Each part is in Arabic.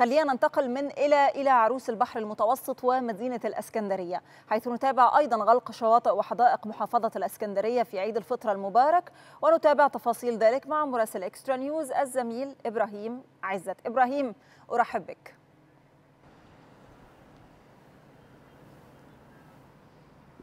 خلينا ننتقل من إلى إلى عروس البحر المتوسط ومدينة الأسكندرية حيث نتابع أيضا غلق شواطئ وحدائق محافظة الأسكندرية في عيد الفطر المبارك ونتابع تفاصيل ذلك مع مراسل إكسترا نيوز الزميل إبراهيم عزت إبراهيم أرحب بك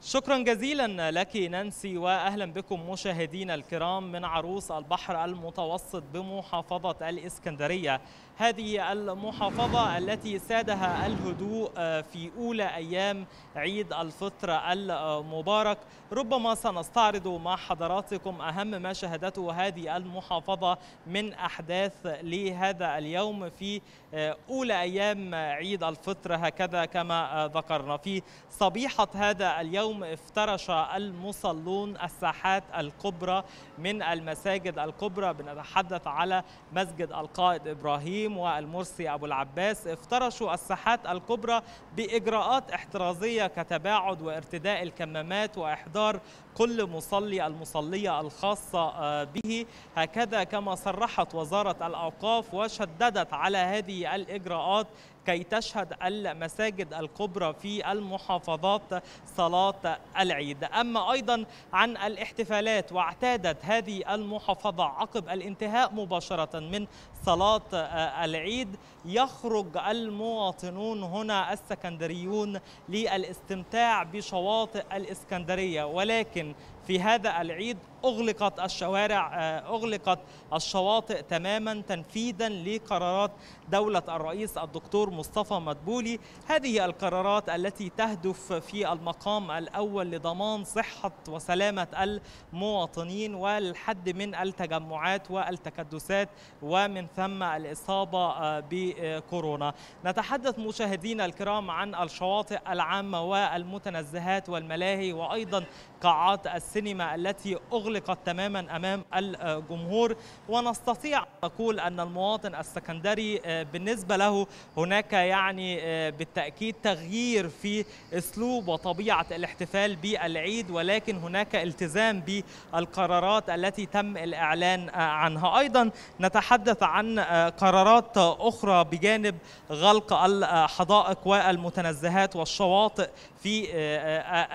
شكرا جزيلا لك نانسي واهلا بكم مشاهدينا الكرام من عروس البحر المتوسط بمحافظه الاسكندريه هذه المحافظه التي سادها الهدوء آه، في اولى ايام عيد الفطر المبارك ربما سنستعرض مع حضراتكم اهم ما شهدته هذه المحافظه من احداث لهذا اليوم في آه، اولى ايام عيد الفطر هكذا كما آه، ذكرنا في صبيحه هذا اليوم اليوم افترش المصلون الساحات الكبرى من المساجد الكبرى بنتحدث على مسجد القائد إبراهيم والمرسي أبو العباس افترشوا الساحات الكبرى بإجراءات احترازية كتباعد وارتداء الكمامات وإحضار كل مصلي المصلية الخاصة آه، به هكذا كما صرحت وزارة الأوقاف وشددت على هذه الإجراءات كي تشهد المساجد الكبرى في المحافظات صلاة العيد أما أيضا عن الاحتفالات واعتادت هذه المحافظة عقب الانتهاء مباشرة من صلاة آه، العيد يخرج المواطنون هنا السكندريون للاستمتاع بشواطئ الإسكندرية ولكن في هذا العيد أغلقت الشوارع آه، أغلقت الشواطئ تماما تنفيذا لقرارات دولة الرئيس الدكتور مصطفى مدبولي هذه القرارات التي تهدف في المقام الأول لضمان صحة وسلامة المواطنين والحد من التجمعات والتكدسات ومن ثم الإصابة آه، بكورونا نتحدث مشاهدينا الكرام عن الشواطئ العامة والمتنزهات والملاهي وأيضا قاعات السينما التي أغلقت أغلقت تماما أمام الجمهور ونستطيع نقول أن المواطن السكندري آه، بالنسبة له هناك يعني آه، بالتأكيد تغيير في أسلوب وطبيعة الاحتفال بالعيد ولكن هناك التزام بالقرارات التي تم الإعلان آه، عنها أيضا نتحدث عن قرارات أخرى بجانب غلق الحدائق والمتنزهات والشواطئ في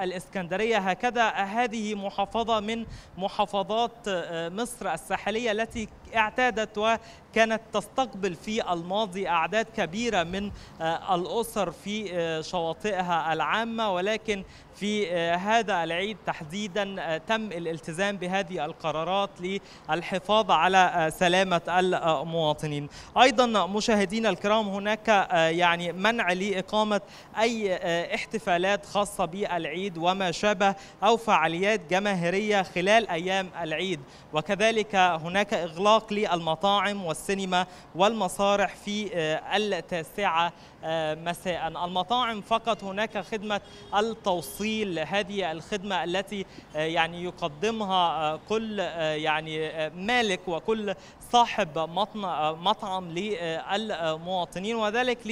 الإسكندرية هكذا هذه محافظة من محافظات آه، مصر الساحلية التي اعتادت وكانت تستقبل في الماضي أعداد كبيرة من آه، الأسر في آه، شواطئها العامة ولكن في هذا العيد تحديدا تم الالتزام بهذه القرارات للحفاظ على سلامة المواطنين أيضا مشاهدينا الكرام هناك يعني منع لإقامة أي احتفالات خاصة بالعيد وما شابه أو فعاليات جماهيرية خلال أيام العيد وكذلك هناك إغلاق للمطاعم والسينما والمسارح في آه، التاسعة آه، مساء المطاعم فقط هناك خدمة التوصيل هذه الخدمة التي آه، يعني يقدمها كل يعني مالك وكل صاحب مطعم للمواطنين وذلك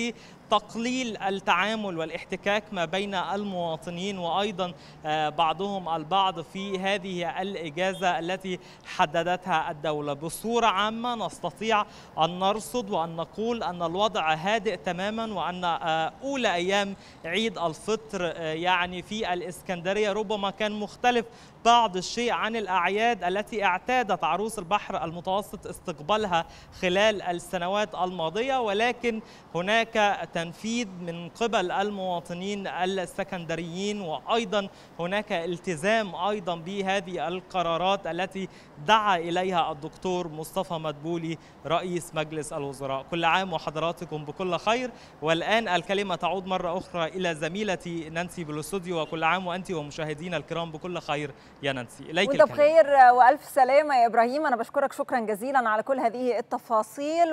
تقليل التعامل والاحتكاك ما بين المواطنين وأيضا آه، بعضهم البعض في هذه الإجازة التي حددتها الدولة بصورة عامة نستطيع أن نرصد وأن نقول أن الوضع هادئ تماما وأن آه، أولى أيام عيد الفطر آه، يعني في الإسكندرية ربما كان مختلف بعض الشيء عن الأعياد التي اعتادت عروس البحر المتوسط استقبالها خلال السنوات الماضية ولكن هناك تنفيذ من قبل المواطنين السكندريين وايضا هناك التزام ايضا بهذه القرارات التي دعا اليها الدكتور مصطفى مدبولي رئيس مجلس الوزراء كل عام وحضراتكم بكل خير والان الكلمه تعود مره اخرى الى زميلتي نانسي بالاستوديو وكل عام وانت ومشاهدينا الكرام بكل خير يا نانسي اليك وانت بخير والف سلامه يا ابراهيم انا بشكرك شكرا جزيلا على كل هذه التفاصيل